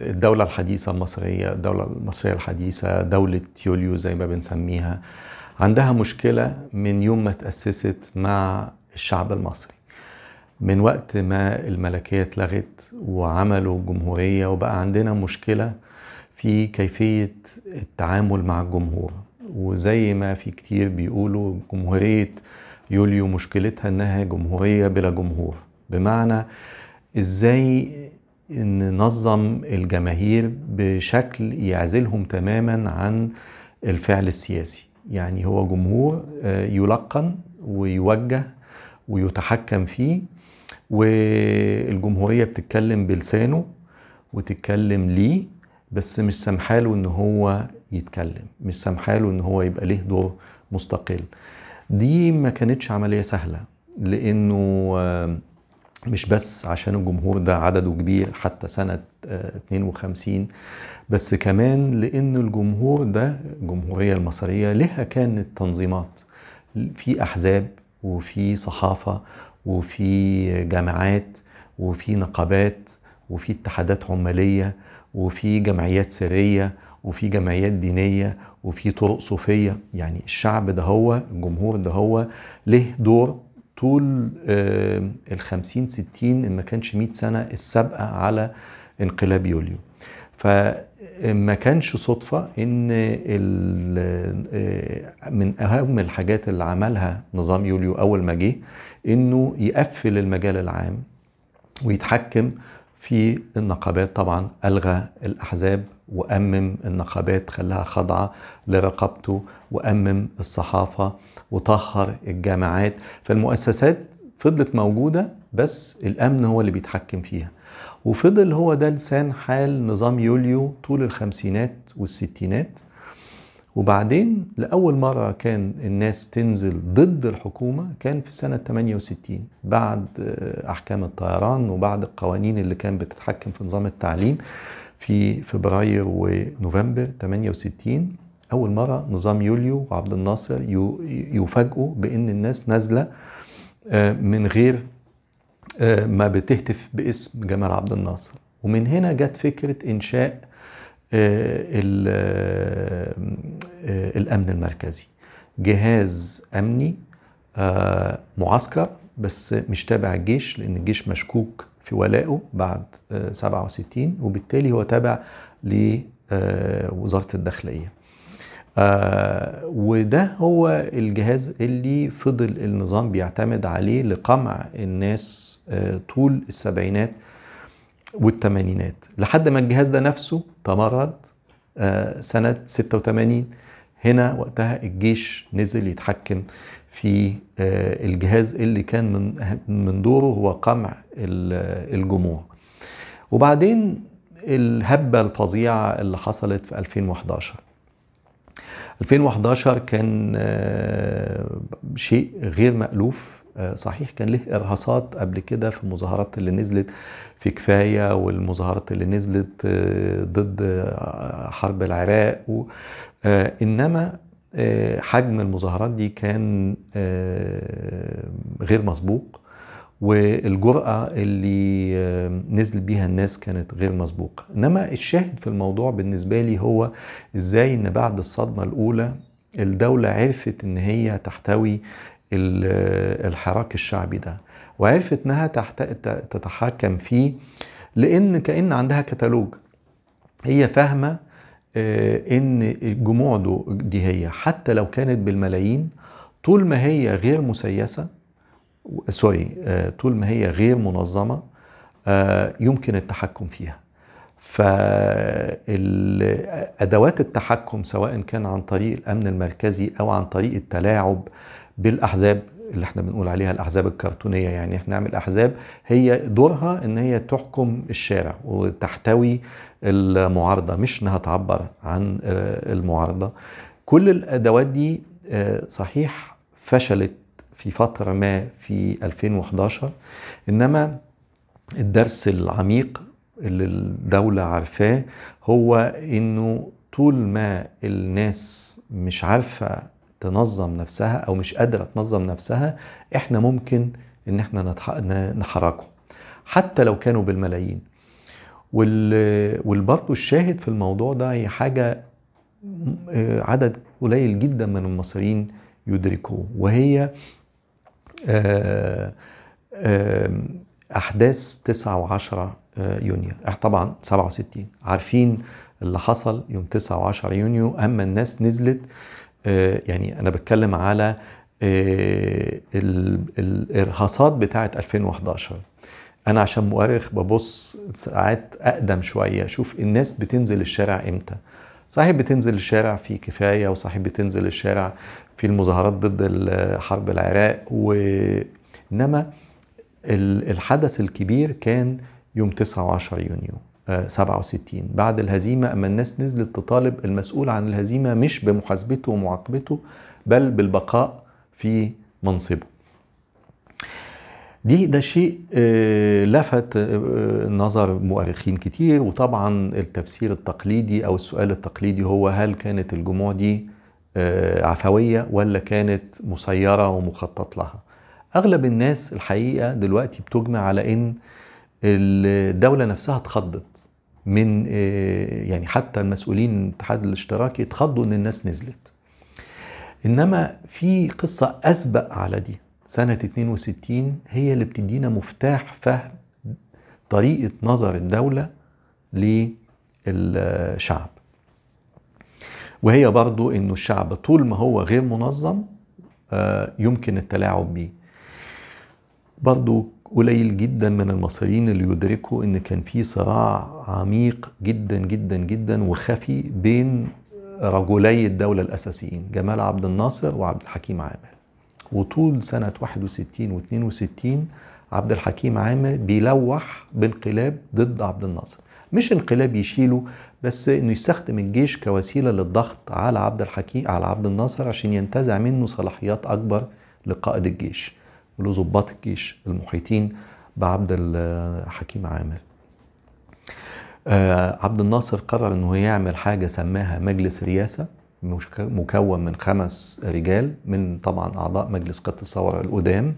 الدولة الحديثة المصرية الدولة المصرية الحديثة دولة يوليو زي ما بنسميها عندها مشكلة من يوم ما تأسست مع الشعب المصري من وقت ما الملكية اتلغت وعملوا جمهورية وبقى عندنا مشكلة في كيفية التعامل مع الجمهور وزي ما في كتير بيقولوا جمهورية يوليو مشكلتها انها جمهورية بلا جمهور بمعنى ازاي ننظم الجماهير بشكل يعزلهم تماما عن الفعل السياسي يعني هو جمهور آه، يلقن ويوجه ويتحكم فيه والجمهورية بتتكلم بلسانه وتتكلم ليه بس مش سامحاله ان هو يتكلم مش سامحاله ان هو يبقى ليه دور مستقل دي ما كانتش عملية سهلة لانه مش بس عشان الجمهور ده عدده كبير حتى سنة 52 آه، بس كمان لأن الجمهور ده الجمهورية المصرية لها كانت تنظيمات في أحزاب وفي صحافة وفي جامعات وفي نقابات وفي اتحادات عمالية وفي جمعيات سرية وفي جمعيات دينية وفي طرق صوفية يعني الشعب ده هو الجمهور ده هو له دور طول آه، الخمسين ستين إن ما كانش مئة سنة السابقة على انقلاب يوليو فما آه، كانش صدفة إن آه، من أهم الحاجات اللي عملها نظام يوليو أول ما جه إنه يقفل المجال العام ويتحكم في النقابات طبعا ألغى الأحزاب وأمم النقابات خلاها خاضعة لرقبته وأمم الصحافة وطهر الجامعات فالمؤسسات فضلت موجودة بس الأمن هو اللي بيتحكم فيها وفضل هو ده لسان حال نظام يوليو طول الخمسينات والستينات وبعدين لأول مرة كان الناس تنزل ضد الحكومة كان في سنة 68 بعد آه، أحكام الطيران وبعد القوانين اللي كان بتتحكم في نظام التعليم في فبراير ونوفمبر 68 اول مره نظام يوليو وعبد الناصر يفاجئوا بان الناس نازله آه، من غير آه، ما بتهتف باسم جمال عبد الناصر ومن هنا جت فكره انشاء آه، الامن المركزي جهاز امني معسكر بس مش تابع الجيش لان الجيش مشكوك في ولائه بعد 67 وبالتالي هو تابع لوزاره الداخليه آه وده هو الجهاز اللي فضل النظام بيعتمد عليه لقمع الناس آه طول السبعينات والثمانينات لحد ما الجهاز ده نفسه تمرد آه سنة 86 هنا وقتها الجيش نزل يتحكم في آه، الجهاز اللي كان من من دوره هو قمع الجموع وبعدين الهبة الفظيعة اللي حصلت في 2011 2011 كان آه، شيء غير مألوف آه، صحيح كان له إرهاصات قبل كده في المظاهرات اللي نزلت في كفاية والمظاهرات اللي نزلت آه، ضد حرب العراق و... إنما حجم المظاهرات دي كان غير مسبوق والجرأة اللي آه، نزل بيها الناس كانت غير مسبوقة إنما الشاهد في الموضوع بالنسبة لي هو إزاي إن بعد الصدمة الأولى الدولة عرفت إن هي تحتوي آه، الحراك الشعبي ده وعرفت إنها تتحكم فيه لأن كأن عندها كتالوج هي فاهمة آه، إن الجموع دي هي حتى لو كانت بالملايين طول ما هي غير مسيسة سوري آه، طول ما هي غير منظمة آه، يمكن التحكم فيها فأدوات التحكم سواء كان عن طريق الأمن المركزي أو عن طريق التلاعب بالأحزاب اللي احنا بنقول عليها الأحزاب الكرتونية يعني احنا نعمل أحزاب هي دورها إن هي تحكم الشارع وتحتوي المعارضة مش إنها تعبر عن آه، المعارضة كل الأدوات دي صحيح فشلت في فترة ما في 2011 إنما الدرس العميق اللي الدولة عارفاه هو إنه طول ما الناس مش عارفة تنظم نفسها أو مش قادرة تنظم نفسها إحنا ممكن إن إحنا نحركهم حتى لو كانوا بالملايين والبرضو الشاهد في الموضوع ده هي حاجة آه، عدد قليل جدا من المصريين يدركوه وهي آه، آه، احداث 9 و10 آه، يونيو طبعا 67 عارفين اللي حصل يوم 9 و10 يونيو اما الناس نزلت يعني انا بتكلم على الارهاصات بتاعه 2011 انا عشان مؤرخ ببص ساعات اقدم شويه اشوف الناس بتنزل الشارع امتى صحيح بتنزل الشارع في كفايه وصحيح بتنزل الشارع في المظاهرات ضد حرب العراق وإنما الحدث الكبير كان يوم 19 يونيو 67 آه، بعد الهزيمة أما الناس نزلت تطالب المسؤول عن الهزيمة مش بمحاسبته ومعاقبته بل بالبقاء في منصبه دي ده شيء آه، لفت آه، نظر مؤرخين كتير وطبعا التفسير التقليدي او السؤال التقليدي هو هل كانت الجموع دي آه، عفوية ولا كانت مسيرة ومخطط لها أغلب الناس الحقيقة دلوقتي بتجمع على أن الدولة نفسها اتخضت من آه، يعني حتى المسؤولين الاتحاد الاشتراكي اتخضوا ان الناس نزلت انما في قصة اسبق على دي سنة 62 هي اللي بتدينا مفتاح فهم طريقة نظر الدولة للشعب وهي برضو انه الشعب طول ما هو غير منظم آه، يمكن التلاعب بيه برضو قليل جدا من المصريين اللي يدركوا ان كان في صراع عميق جدا جدا جدا وخفي بين رجلي الدولة الأساسيين جمال عبد الناصر وعبد الحكيم عامر وطول سنة 61 و 62 عبد الحكيم عامر بيلوح بانقلاب ضد عبد الناصر مش انقلاب يشيله بس انه يستخدم الجيش كوسيله للضغط على عبد الحكيم على عبد الناصر عشان ينتزع منه صلاحيات اكبر لقائد الجيش ولظباط الجيش المحيطين بعبد الحكيم عامر آه، عبد الناصر قرر انه يعمل حاجه سماها مجلس رياسه مكون من خمس رجال من طبعا اعضاء مجلس قاده الثوره القدام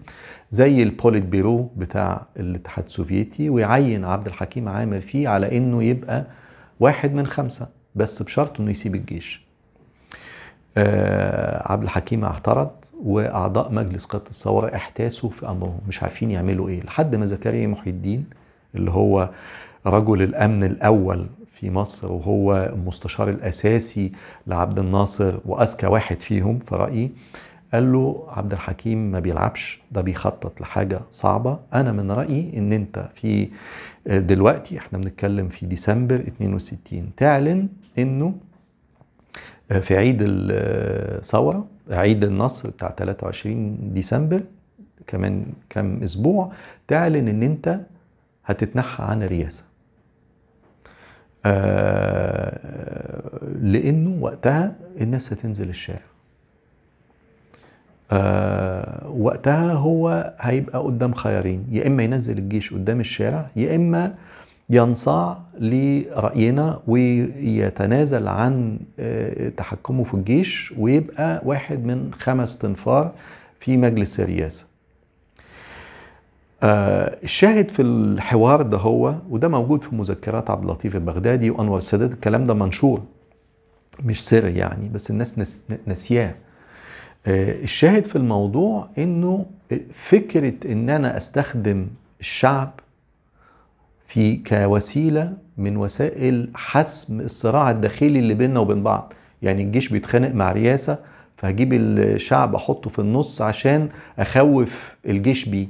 زي البوليت بيرو بتاع الاتحاد السوفيتي ويعين عبد الحكيم عامر فيه على انه يبقى واحد من خمسة بس بشرط انه يسيب الجيش آه عبد الحكيم اعترض واعضاء مجلس قياده الثوره احتاسوا في امرهم مش عارفين يعملوا ايه لحد ما زكريا محي الدين اللي هو رجل الامن الاول في مصر وهو المستشار الاساسي لعبد الناصر واذكى واحد فيهم في رايي قال له عبد الحكيم ما بيلعبش ده بيخطط لحاجه صعبه انا من رايي ان انت في دلوقتي احنا بنتكلم في ديسمبر 62 تعلن انه آه، في عيد الثورة عيد النصر بتاع 23 ديسمبر كمان كام اسبوع تعلن ان انت هتتنحى عن الرئاسة آه، لانه وقتها الناس هتنزل الشارع آه وقتها هو هيبقى قدام خيارين يا اما ينزل الجيش قدام الشارع يا اما ينصاع لرأينا ويتنازل عن آه، تحكمه في الجيش ويبقى واحد من خمس تنفار في مجلس الرئاسة آه، الشاهد في الحوار ده هو وده موجود في مذكرات عبد اللطيف البغدادي وانور السادات الكلام ده منشور مش سر يعني بس الناس نسياه آه، الشاهد في الموضوع انه فكره ان انا استخدم الشعب في كوسيله من وسائل حسم الصراع الداخلي اللي بيننا وبين بعض يعني الجيش بيتخانق مع رياسه فهجيب الشعب احطه في النص عشان اخوف الجيش بيه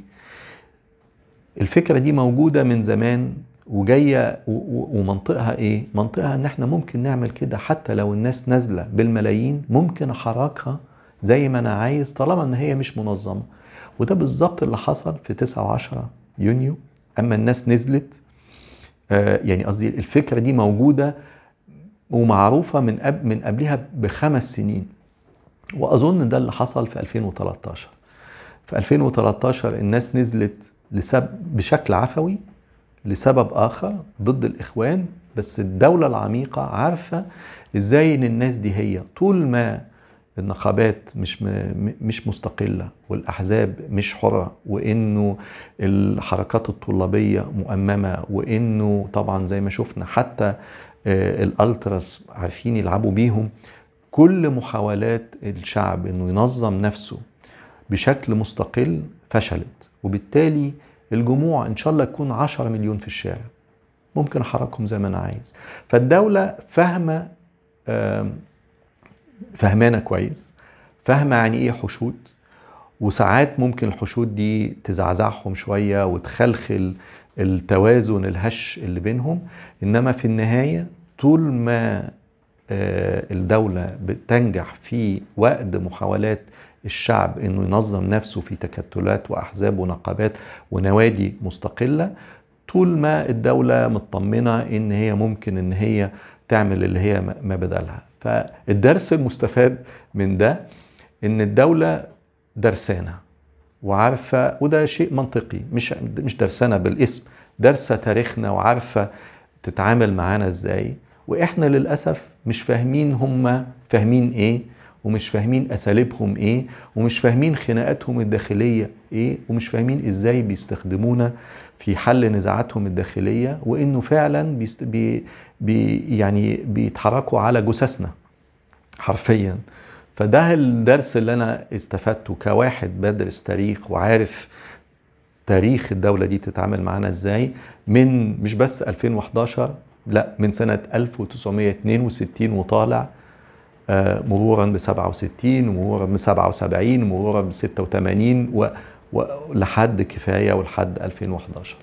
الفكره دي موجوده من زمان وجايه ومنطقها ايه منطقها ان احنا ممكن نعمل كده حتى لو الناس نازله بالملايين ممكن احركها زي ما انا عايز طالما ان هي مش منظمه وده بالظبط اللي حصل في 9 و10 يونيو اما الناس نزلت آه يعني قصدي الفكره دي موجوده ومعروفه من قبل من قبلها بخمس سنين واظن ده اللي حصل في 2013 في 2013 الناس نزلت لسبب بشكل عفوي لسبب اخر ضد الاخوان بس الدوله العميقه عارفه ازاي ان الناس دي هي طول ما النقابات مش مش مستقله والاحزاب مش حره وانه الحركات الطلابيه مؤممه وانه طبعا زي ما شفنا حتى آه، الالتراس عارفين يلعبوا بيهم كل محاولات الشعب انه ينظم نفسه بشكل مستقل فشلت وبالتالي الجموع ان شاء الله يكون 10 مليون في الشارع ممكن احركهم زي ما انا عايز فالدوله فاهمه فهمانه كويس فاهمه يعني ايه حشود وساعات ممكن الحشود دي تزعزعهم شويه وتخلخل التوازن الهش اللي بينهم انما في النهايه طول ما آه، الدوله بتنجح في وقت محاولات الشعب انه ينظم نفسه في تكتلات واحزاب ونقابات ونوادي مستقله طول ما الدوله مطمنه ان هي ممكن ان هي تعمل اللي هي ما بدلها فالدرس المستفاد من ده ان الدولة درسانة وعارفة وده شيء منطقي مش مش درسانة بالاسم درسة تاريخنا وعارفة تتعامل معانا ازاي واحنا للاسف مش فاهمين هم فاهمين ايه ومش فاهمين اساليبهم ايه ومش فاهمين خناقاتهم الداخليه ايه ومش فاهمين ازاي بيستخدمونا في حل نزاعاتهم الداخلية وإنه فعلا بيست بي بي يعني بيتحركوا على جثثنا حرفيا فده الدرس اللي أنا استفدته كواحد بدرس تاريخ وعارف تاريخ الدولة دي بتتعامل معانا إزاي من مش بس 2011 لا من سنة 1962 وطالع آه، مرورا ب 67 مرورا ب 77 مرورا ب 86 لحد كفايه ولحد 2011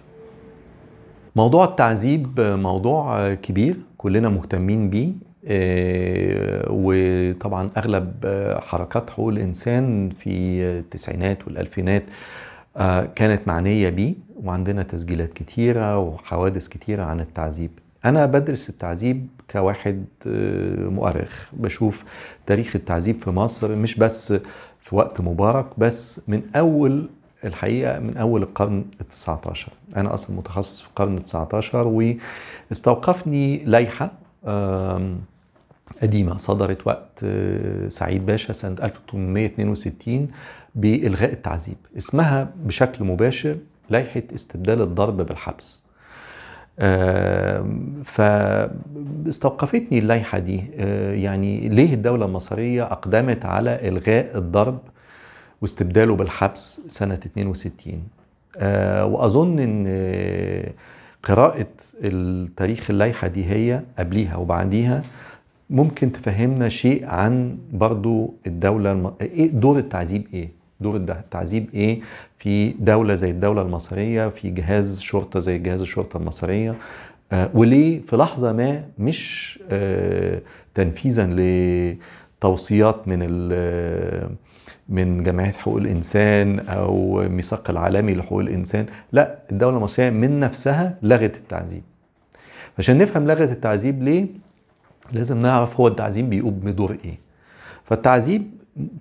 موضوع التعذيب موضوع كبير كلنا مهتمين بيه آه، وطبعا اغلب حركات حقوق الانسان في التسعينات والالفينات آه، كانت معنيه بيه وعندنا تسجيلات كتيره وحوادث كتيره عن التعذيب انا بدرس التعذيب كواحد آه، مؤرخ بشوف تاريخ التعذيب في مصر مش بس في وقت مبارك بس من اول الحقيقه من اول القرن ال19 انا اصلا متخصص في القرن ال19 واستوقفني لائحه قديمه صدرت وقت آه، سعيد باشا سنه 1862 بالغاء التعذيب اسمها بشكل مباشر لائحه استبدال الضرب بالحبس آه فاستوقفتني اللائحه دي آه يعني ليه الدوله المصريه اقدمت على الغاء الضرب واستبداله بالحبس سنة 62 آه وأظن أن قراءة التاريخ اللائحة دي هي قبليها وبعديها ممكن تفهمنا شيء عن برضو الدولة الم... إيه دور التعذيب إيه؟ دور التعذيب إيه في دولة زي الدولة المصرية في جهاز شرطة زي جهاز الشرطة المصرية آه وليه في لحظة ما مش آه تنفيذا لتوصيات من من جمعيه حقوق الانسان او الميثاق العالمي لحقوق الانسان لا الدوله المصريه من نفسها لغت التعذيب عشان نفهم لغة التعذيب ليه لازم نعرف هو التعذيب بيقوم بدور ايه فالتعذيب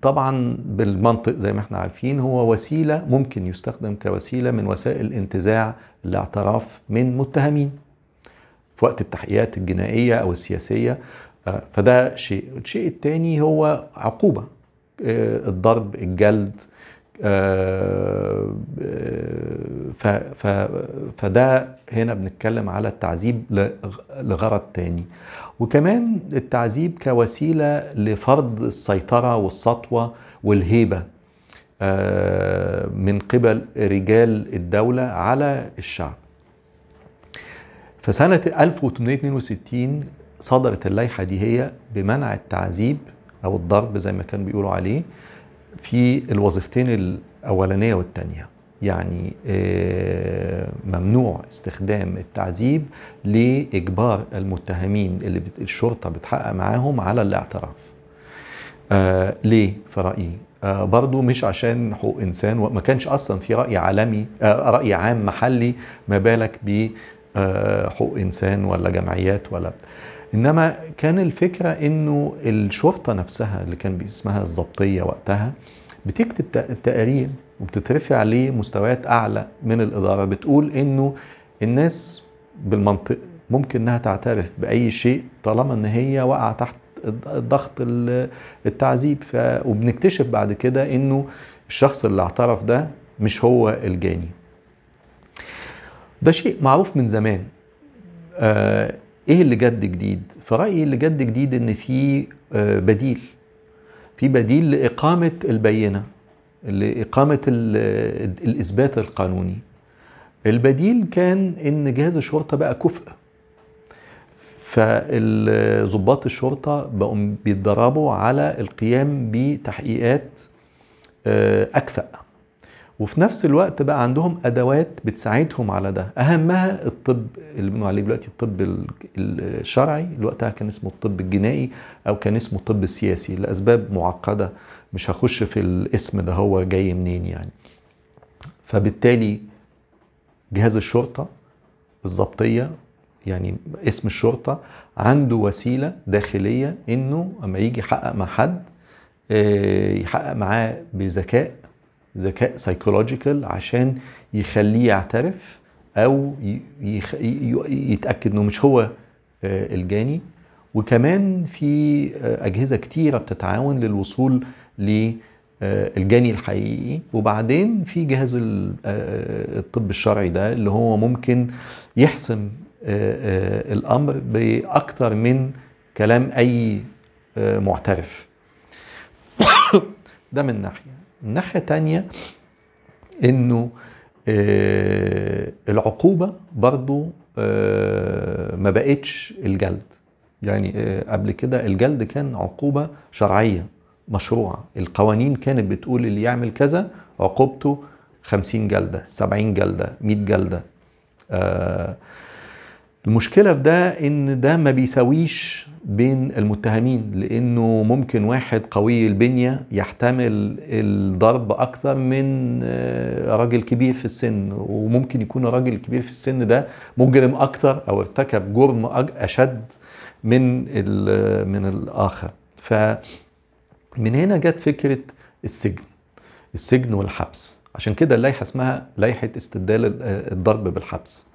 طبعا بالمنطق زي ما احنا عارفين هو وسيله ممكن يستخدم كوسيله من وسائل انتزاع الاعتراف من متهمين في وقت التحقيقات الجنائيه او السياسيه آه، فده شيء الشيء الثاني هو عقوبه آه، الضرب الجلد آه، آه، فده هنا بنتكلم على التعذيب لغرض تاني وكمان التعذيب كوسيله لفرض السيطره والسطوه والهيبه من قبل رجال الدوله على الشعب فسنه 1862 صدرت اللائحه دي هي بمنع التعذيب او الضرب زي ما كان بيقولوا عليه في الوظيفتين الاولانيه والثانيه يعني آه، ممنوع استخدام التعذيب لاجبار المتهمين اللي الشرطه بتحقق معاهم على الاعتراف آه ليه في رايي آه برضو مش عشان حقوق انسان وما كانش اصلا في راي عالمي آه راي عام محلي ما بالك بحقوق آه، انسان ولا جمعيات ولا انما كان الفكره انه الشرطه نفسها اللي كان اسمها الضبطيه وقتها بتكتب تقارير وبتترفع لمستويات اعلى من الاداره بتقول انه الناس بالمنطق ممكن انها تعترف باي شيء طالما ان هي واقعه تحت الضغط التعذيب ف... وبنكتشف بعد كده انه الشخص اللي اعترف ده مش هو الجاني ده شيء معروف من زمان آه ايه اللي جد جديد في رايي اللي جد جديد ان في آه، بديل في بديل لاقامه البينه لاقامه آه، الاثبات القانوني البديل كان ان جهاز الشرطه بقى كفء فالظباط الشرطه بقوا بيتدربوا على القيام بتحقيقات آه، اكفأ وفي نفس الوقت بقى عندهم ادوات بتساعدهم على ده اهمها الطب اللي بنقول عليه دلوقتي الطب الشرعي اللي وقتها كان اسمه الطب الجنائي او كان اسمه الطب السياسي لاسباب معقده مش هخش في الاسم ده هو جاي منين يعني فبالتالي جهاز الشرطه الضبطيه يعني اسم الشرطه عنده وسيله داخليه انه اما يجي يحقق مع حد آه، يحقق معاه بذكاء ذكاء سايكولوجيكال عشان يخليه يعترف او يخ... يتاكد انه مش هو آه، الجاني وكمان في آه، اجهزه كتيره بتتعاون للوصول للجاني آه، الحقيقي وبعدين في جهاز الطب الشرعي ده اللي هو ممكن يحسم الامر باكثر من كلام اي معترف ده من ناحيه من ناحية تانية انه آه، العقوبة برضو آه، ما بقتش الجلد يعني آه، قبل كده الجلد كان عقوبة شرعية مشروعة القوانين كانت بتقول اللي يعمل كذا عقوبته خمسين جلدة سبعين جلدة مئة جلدة المشكلة في ده ان ده ما بيساويش بين المتهمين لانه ممكن واحد قوي البنية يحتمل الضرب أكثر من آه، راجل كبير في السن وممكن يكون الراجل الكبير في السن ده مجرم أكثر او ارتكب جرم اشد من من الاخر فمن هنا جت فكرة السجن السجن والحبس عشان كده اللائحة اسمها لائحة استبدال آه، الضرب بالحبس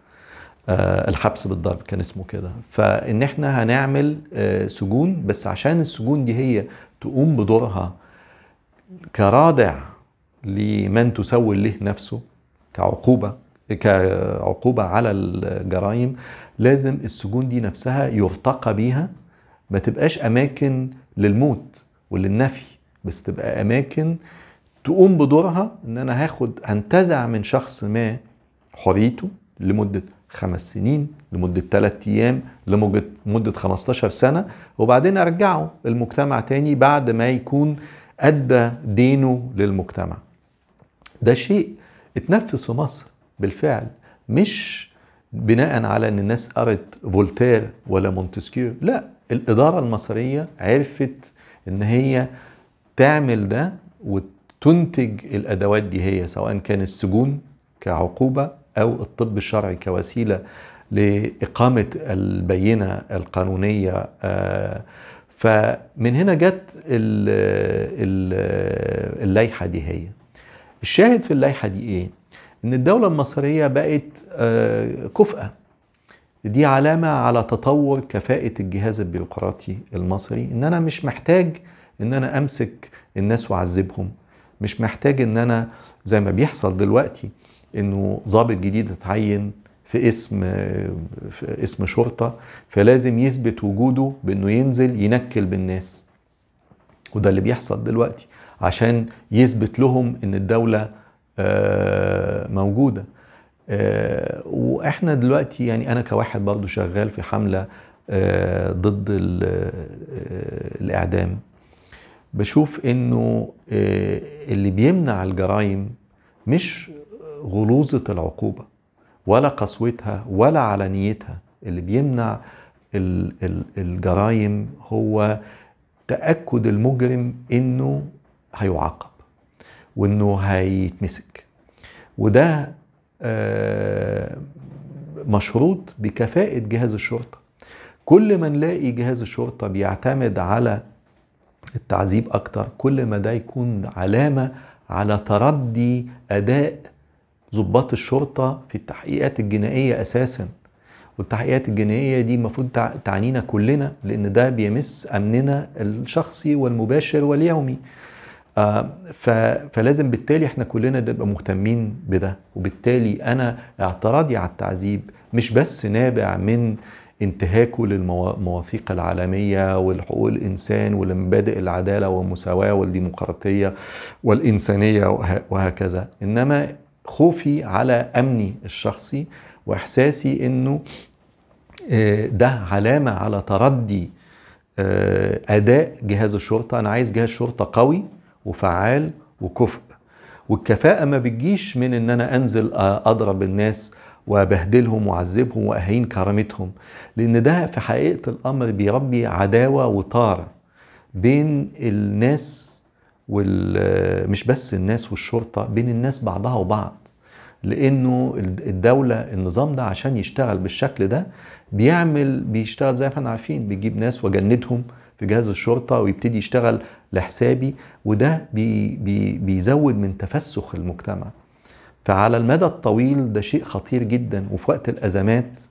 آه، الحبس بالضرب كان اسمه كده فان احنا هنعمل آه، سجون بس عشان السجون دي هي تقوم بدورها كرادع لمن تسول له نفسه كعقوبة كعقوبة على الجرائم لازم السجون دي نفسها يرتقى بيها ما تبقاش أماكن للموت وللنفي بس تبقى أماكن تقوم بدورها إن أنا هاخد هنتزع من شخص ما حريته لمدة خمس سنين لمدة ثلاثة أيام لمدة 15 سنة وبعدين أرجعه المجتمع تاني بعد ما يكون أدى دينه للمجتمع ده شيء اتنفذ في مصر بالفعل مش بناء على ان الناس قرت فولتير ولا مونتسكيو لا الاداره المصريه عرفت ان هي تعمل ده وتنتج الادوات دي هي سواء كان السجون كعقوبه أو الطب الشرعي كوسيلة لإقامة البينة القانونية آه، فمن هنا جت اللائحة دي هي الشاهد في اللائحة دي إيه؟ إن الدولة المصرية بقت آه، كفأة دي علامة على تطور كفاءة الجهاز البيروقراطي المصري إن أنا مش محتاج إن أنا أمسك الناس وأعذبهم مش محتاج إن أنا زي ما بيحصل دلوقتي انه ضابط جديد اتعين في اسم في اسم شرطه فلازم يثبت وجوده بانه ينزل ينكل بالناس وده اللي بيحصل دلوقتي عشان يثبت لهم ان الدوله آه، موجوده آه، واحنا دلوقتي يعني انا كواحد برضو شغال في حمله آه، ضد الاعدام بشوف انه اللي بيمنع الجرائم مش غلوظة العقوبة ولا قسوتها ولا علنيتها اللي بيمنع الجرائم هو تأكد المجرم انه هيعاقب وانه هيتمسك وده آه، مشروط بكفاءة جهاز الشرطة كل ما نلاقي جهاز الشرطة بيعتمد على التعذيب أكتر كل ما ده يكون علامة على تردي أداء ظباط الشرطه في التحقيقات الجنائيه اساسا والتحقيقات الجنائيه دي المفروض تعنينا كلنا لان ده بيمس امننا الشخصي والمباشر واليومي آه، فلازم بالتالي احنا كلنا نبقى مهتمين بده وبالتالي انا اعتراضي على التعذيب مش بس نابع من انتهاكه للمواثيق العالمية والحقوق الإنسان والمبادئ العدالة والمساواة والديمقراطية والإنسانية وهكذا إنما خوفي على امني الشخصي واحساسي انه آه، ده علامه على تردي آه، اداء جهاز الشرطه انا عايز جهاز شرطه قوي وفعال وكفء والكفاءه ما بتجيش من ان انا انزل آه، اضرب الناس وبهدلهم وعذبهم واهين كرامتهم لان ده في حقيقه الامر بيربي عداوه وطار بين الناس مش بس الناس والشرطه بين الناس بعضها وبعض لانه الدوله النظام ده عشان يشتغل بالشكل ده بيعمل بيشتغل زي ما احنا عارفين بيجيب ناس واجندهم في جهاز الشرطه ويبتدي يشتغل لحسابي وده بي بي بيزود من تفسخ المجتمع فعلى المدى الطويل ده شيء خطير جدا وفي وقت الازمات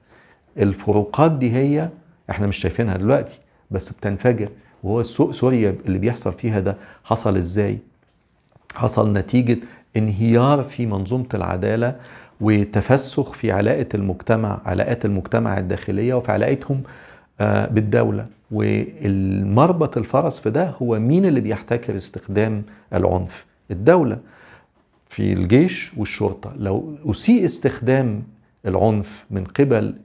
الفروقات دي هي احنا مش شايفينها دلوقتي بس بتنفجر وهو السوق سوريا اللي بيحصل فيها ده حصل ازاي حصل نتيجة انهيار في منظومة العدالة وتفسخ في علاقة المجتمع علاقات المجتمع الداخلية وفي علاقتهم آه، بالدولة والمربط الفرس في ده هو مين اللي بيحتكر استخدام العنف الدولة في الجيش والشرطة لو أسيء استخدام العنف من قبل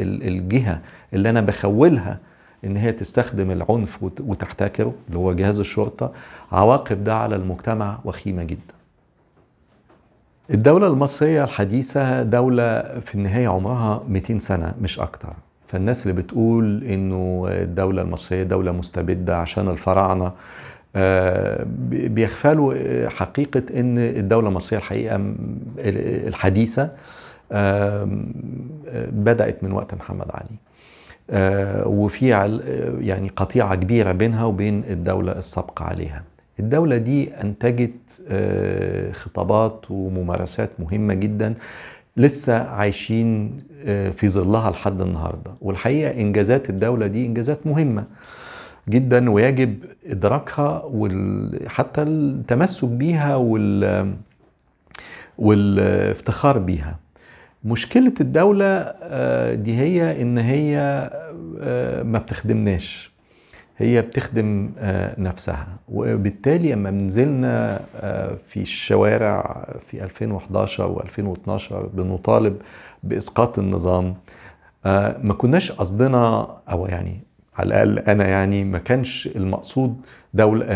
الجهة اللي أنا بخولها ان هي تستخدم العنف وتحتكره اللي هو جهاز الشرطه عواقب ده على المجتمع وخيمه جدا الدولة المصرية الحديثة دولة في النهاية عمرها 200 سنة مش أكتر فالناس اللي بتقول إنه الدولة المصرية دولة مستبدة عشان الفراعنة آه، بيغفلوا حقيقة إن الدولة المصرية الحقيقة الحديثة آه، بدأت من وقت محمد علي آه، وفي آه، يعني قطيعة كبيرة بينها وبين الدولة السابقة عليها الدولة دي أنتجت آه، خطابات وممارسات مهمة جدا لسه عايشين في ظلها لحد النهاردة والحقيقة إنجازات الدولة دي إنجازات مهمة جدا ويجب إدراكها وحتى التمسك بيها وال والافتخار بيها مشكلة الدولة آه، دي هي إن هي آه، ما بتخدمناش هي بتخدم آه، نفسها وبالتالي لما نزلنا في الشوارع في 2011 و2012 بنطالب بإسقاط النظام ما كناش قصدنا أو يعني على الأقل أنا يعني ما كانش المقصود دولة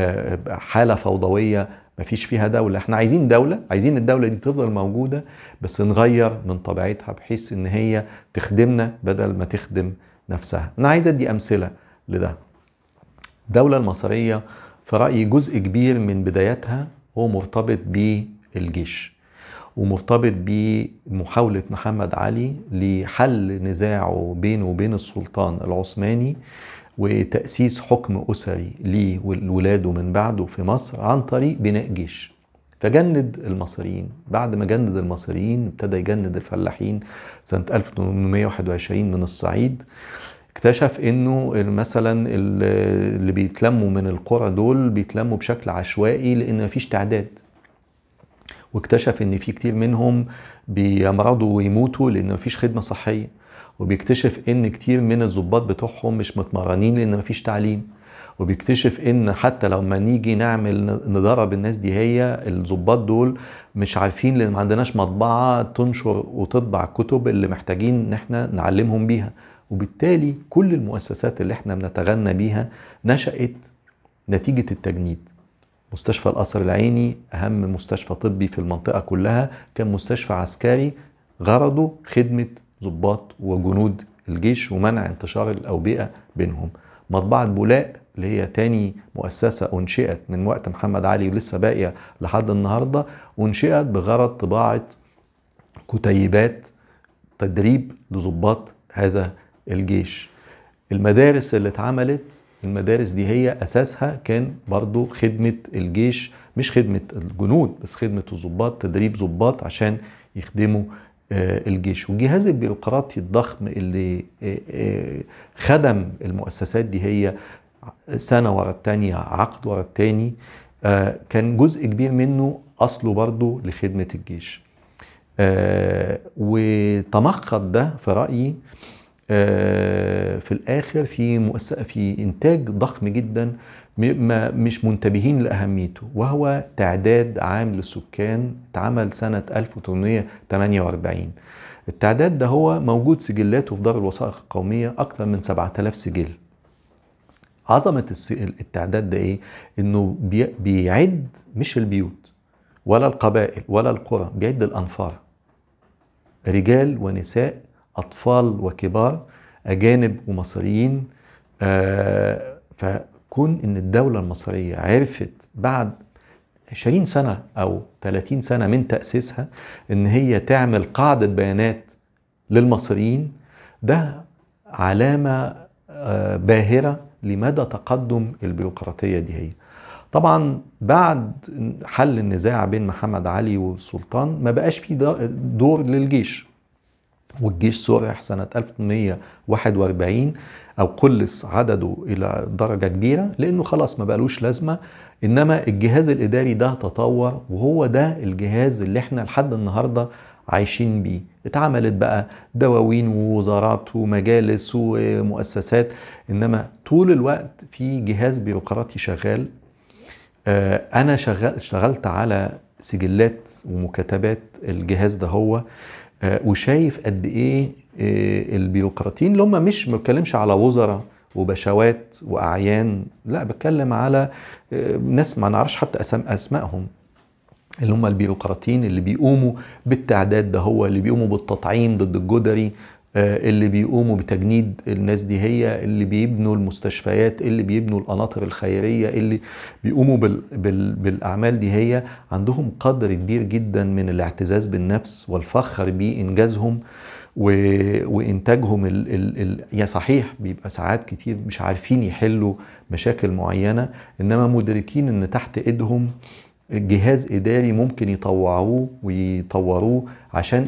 حالة فوضوية ما فيش فيها دولة احنا عايزين دولة عايزين الدولة دي تفضل موجودة بس نغير من طبيعتها بحيث ان هي تخدمنا بدل ما تخدم نفسها انا عايز ادي امثلة لده الدولة المصرية في رأيي جزء كبير من بداياتها هو مرتبط بالجيش ومرتبط بمحاولة محمد علي لحل نزاعه بينه وبين السلطان العثماني وتأسيس حكم أسري ليه ولاده من بعده في مصر عن طريق بناء جيش فجند المصريين بعد ما جند المصريين ابتدى يجند الفلاحين سنة 1821 من الصعيد اكتشف انه مثلا اللي بيتلموا من القرى دول بيتلموا بشكل عشوائي لان مفيش تعداد واكتشف ان في كتير منهم بيمرضوا ويموتوا لان مفيش خدمه صحيه وبيكتشف ان كتير من الظباط بتوعهم مش متمرنين لان مفيش تعليم وبيكتشف ان حتى لو ما نيجي نعمل ندرب الناس دي هي الظباط دول مش عارفين لان ما عندناش مطبعه تنشر وتطبع الكتب اللي محتاجين ان احنا نعلمهم بيها وبالتالي كل المؤسسات اللي احنا بنتغنى بيها نشأت نتيجة التجنيد مستشفى القصر العيني أهم مستشفى طبي في المنطقة كلها كان مستشفى عسكري غرضه خدمة ضباط وجنود الجيش ومنع انتشار الأوبئة بينهم مطبعة بولاء اللي هي تاني مؤسسة أنشئت من وقت محمد علي ولسه باقية لحد النهاردة أنشئت بغرض طباعة كتيبات تدريب لضباط هذا الجيش المدارس اللي اتعملت المدارس دي هي أساسها كان برضو خدمة الجيش مش خدمة الجنود بس خدمة الضباط تدريب ضباط عشان يخدموا آه، الجيش والجهاز البيروقراطي الضخم اللي آه، آه، خدم المؤسسات دي هي سنة ورا التانية عقد ورا التاني كان جزء كبير منه أصله برضه لخدمة الجيش وتمخض ده في رأيي آه، في الاخر في مؤسسه في انتاج ضخم جدا ما مش منتبهين لاهميته وهو تعداد عام للسكان اتعمل سنه 1848 التعداد ده هو موجود سجلاته في دار الوثائق القوميه اكثر من 7000 سجل عظمه التعداد ده ايه انه بيعد مش البيوت ولا القبائل ولا القرى بيعد الانفار رجال ونساء أطفال وكبار أجانب ومصريين آه، فكون إن الدولة المصرية عرفت بعد 20 سنة أو 30 سنة من تأسيسها إن هي تعمل قاعدة بيانات للمصريين ده علامة آه، باهرة لمدى تقدم البيروقراطية دي هي طبعا بعد حل النزاع بين محمد علي والسلطان ما بقاش في دور للجيش والجيش سرح سنة 1841 أو قلص عدده إلى درجة كبيرة لأنه خلاص ما بقالوش لازمة إنما الجهاز الإداري ده تطور وهو ده الجهاز اللي إحنا لحد النهاردة عايشين بيه اتعملت بقى دواوين ووزارات ومجالس ومؤسسات إنما طول الوقت في جهاز بيروقراطي شغال آه، أنا شغال اشتغلت على سجلات ومكاتبات الجهاز ده هو آه، وشايف قد ايه آه، البيروقراطيين اللي هم مش ما بتكلمش على وزراء وبشوات واعيان لا بتكلم على آه، ناس ما نعرفش حتى اسمائهم اللي هم البيروقراطيين اللي بيقوموا بالتعداد ده هو اللي بيقوموا بالتطعيم ضد الجدري آه، اللي بيقوموا بتجنيد الناس دي هي اللي بيبنوا المستشفيات اللي بيبنوا القناطر الخيرية اللي بيقوموا بال بال بالأعمال دي هي عندهم قدر كبير جدا من الاعتزاز بالنفس والفخر بإنجازهم و... وانتاجهم ال... ال... ال... يا صحيح بيبقى ساعات كتير مش عارفين يحلوا مشاكل معينه انما مدركين ان تحت ايدهم جهاز اداري ممكن يطوعوه ويطوروه عشان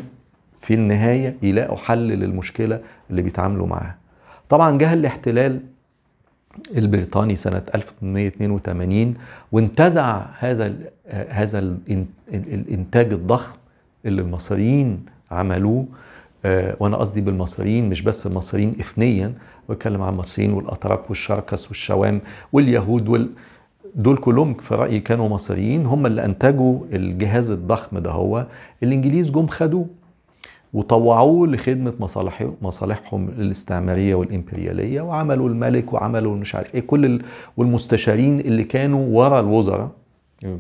في النهاية يلاقوا حل للمشكلة اللي بيتعاملوا معاها طبعا جه الاحتلال البريطاني سنة 1882 وانتزع هذا هذا الانتاج الضخم اللي المصريين عملوه آه، وانا قصدي بالمصريين مش بس المصريين اثنيا بتكلم عن المصريين والاتراك والشركس والشوام واليهود وال... دول كلهم في رايي كانوا مصريين هم اللي انتجوا الجهاز الضخم ده هو الانجليز جم خدوه وطوعوه لخدمة مصالحهم مصالحهم الاستعمارية والإمبريالية وعملوا الملك وعملوا مش عارف إيه كل والمستشارين اللي كانوا ورا الوزراء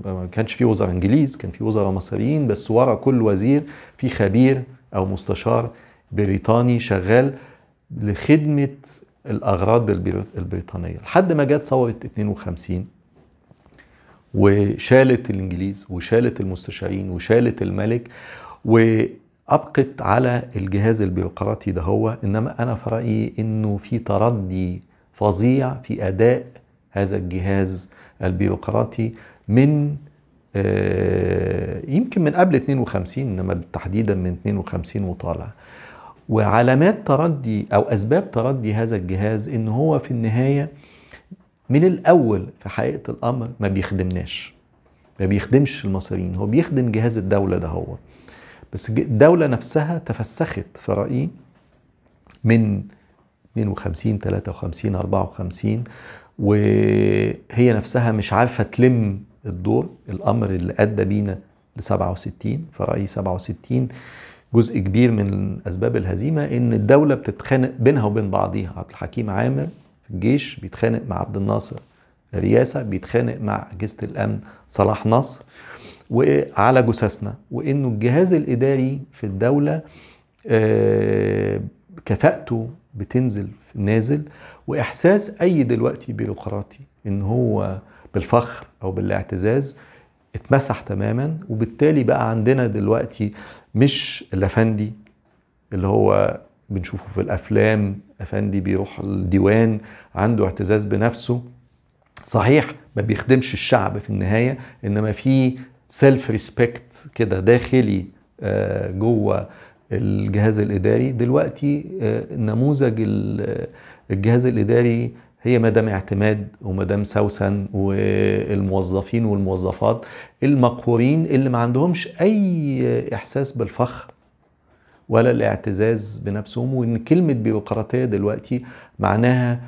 ما كانش في وزراء إنجليز كان في وزراء مصريين بس ورا كل وزير في خبير أو مستشار بريطاني شغال لخدمة الأغراض البريطانية لحد ما جت ثورة 52 وشالت الإنجليز وشالت المستشارين وشالت الملك و أبقت على الجهاز البيروقراطي ده هو إنما أنا في رأيي إنه في تردي فظيع في أداء هذا الجهاز البيروقراطي من آه، يمكن من قبل 52 إنما تحديدا من 52 وطالع وعلامات تردي أو أسباب تردي هذا الجهاز إن هو في النهاية من الأول في حقيقة الأمر ما بيخدمناش ما بيخدمش المصريين هو بيخدم جهاز الدولة ده هو بس الدولة نفسها تفسخت في رأيي من 52 53 54 وهي نفسها مش عارفة تلم الدور الأمر اللي أدى بينا ل 67 في رأيي 67 جزء كبير من أسباب الهزيمة إن الدولة بتتخانق بينها وبين بعضيها عبد الحكيم عامر في الجيش بيتخانق مع عبد الناصر رياسة بيتخانق مع أجهزة الأمن صلاح نصر وعلى جثثنا وانه الجهاز الاداري في الدوله آه، كفاءته بتنزل نازل واحساس اي دلوقتي بيروقراطي ان هو بالفخر او بالاعتزاز اتمسح تماما وبالتالي بقى عندنا دلوقتي مش الافندي اللي هو بنشوفه في الافلام افندي بيروح الديوان عنده اعتزاز بنفسه صحيح ما بيخدمش الشعب في النهايه انما في سيلف ريسبكت كده داخلي آه، جوه الجهاز الاداري دلوقتي آه، نموذج آه، الجهاز الاداري هي مدام اعتماد ومدام سوسن والموظفين والموظفات المقهورين اللي ما عندهمش اي احساس بالفخر ولا الاعتزاز بنفسهم وان كلمه بيروقراطيه دلوقتي معناها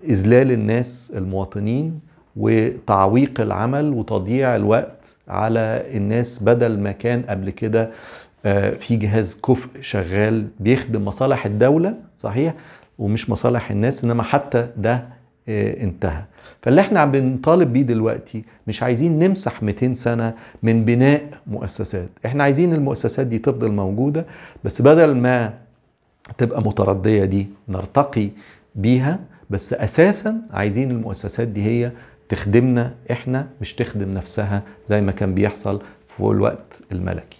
اذلال الناس المواطنين وتعويق العمل وتضييع الوقت على الناس بدل ما كان قبل كده آه، في جهاز كفء شغال بيخدم مصالح الدولة صحيح ومش مصالح الناس انما حتى ده آه، انتهى فاللي احنا بنطالب بيه دلوقتي مش عايزين نمسح 200 سنة من بناء مؤسسات احنا عايزين المؤسسات دي تفضل موجودة بس بدل ما تبقى متردية دي نرتقي بيها بس اساسا عايزين المؤسسات دي هي تخدمنا احنا مش تخدم نفسها زي ما كان بيحصل في الوقت الملكي